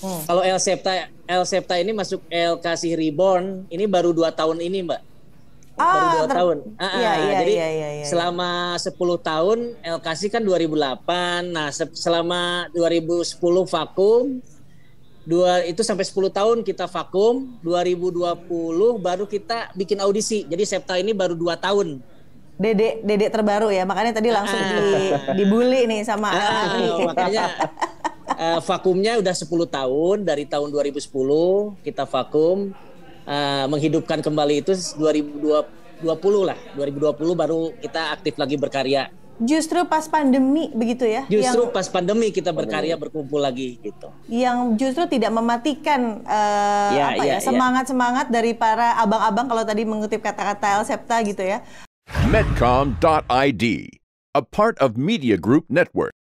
Hmm. Kalau El Septa, El Septa ini masuk El Kasih Reborn, ini baru dua tahun ini, Mbak. Oh, baru dua tahun. Ah, ah, iya, iya, jadi iya, iya, iya. selama 10 tahun El Kasih kan 2008. Nah, se selama 2010 vakum. Dua itu sampai 10 tahun kita vakum, 2020 baru kita bikin audisi. Jadi Septa ini baru dua tahun. Dedek, dedek terbaru ya. Makanya tadi ah, langsung ah. di dibully nih sama ah, Makanya uh, vakumnya udah 10 tahun dari tahun 2010 kita vakum uh, menghidupkan kembali itu 2020 lah 2020 baru kita aktif lagi berkarya justru pas pandemi begitu ya justru yang, pas pandemi kita berkarya berkumpul lagi gitu yang justru tidak mematikan uh, ya, apa ya, ya semangat semangat ya. dari para abang-abang kalau tadi mengutip kata-kata El Septa gitu ya Medcom.id a part of Media Group Network